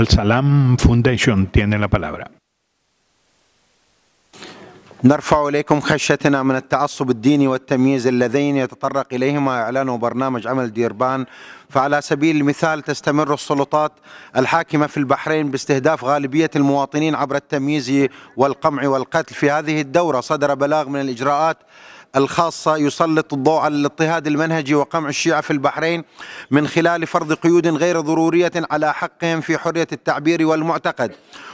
Al Salam Foundation tiene la palabra. نرفع إليكم خشيتنا من التعصب الديني والتمييز اللذين يتطرق إليهما إعلان برنامج عمل ديربان فعلى سبيل المثال تستمر السلطات الحاكمة في البحرين باستهداف غالبية المواطنين عبر التمييز والقمع والقتل في هذه الدورة صدر بلاغ من الإجراءات الخاصة يسلط الضوء على الاضطهاد المنهجي وقمع الشيعة في البحرين من خلال فرض قيود غير ضرورية على حقهم في حرية التعبير والمعتقد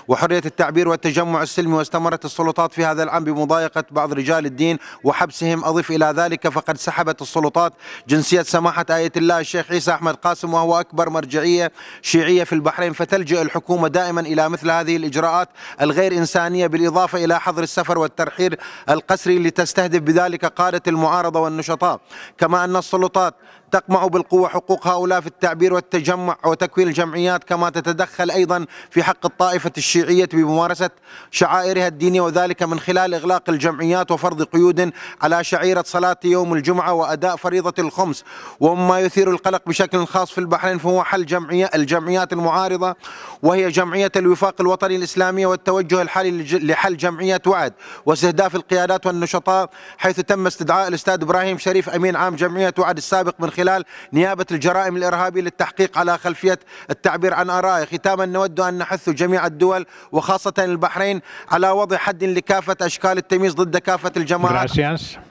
وحرية التعبير والتجمع السلمي واستمرت السلطات في هذا العام بمضايقة بعض رجال الدين وحبسهم أضف إلى ذلك فقد سحبت السلطات جنسية سماحة آية الله الشيخ عيسى أحمد قاسم وهو أكبر مرجعية شيعية في البحرين فتلجأ الحكومة دائما إلى مثل هذه الإجراءات الغير إنسانية بالإضافة إلى حظر السفر والترحيل القسري لتستهدف بذلك قادة المعارضة والنشطاء كما أن السلطات تقمع بالقوة حقوق هؤلاء في التعبير والتجمع وتكوين الجمعيات كما تتدخل أيضا في حق الطائفة الشيعية الشيعية بممارسة شعائرها الدينية وذلك من خلال إغلاق الجمعيات وفرض قيود على شعيرة صلاة يوم الجمعة وأداء فريضة الخمس ومما يثير القلق بشكل خاص في البحرين فهو حل جمعية الجمعيات المعارضة وهي جمعية الوفاق الوطني الإسلامي والتوجه الحالي لحل جمعية وعد واستهداف القيادات والنشطاء حيث تم استدعاء الأستاذ إبراهيم شريف أمين عام جمعية وعد السابق من خلال نيابة الجرائم الإرهابية للتحقيق على خلفية التعبير عن آرائه ختاما نود أن نحث جميع الدول وخاصة البحرين على وضع حد لكافة أشكال التمييز ضد كافة الجماعات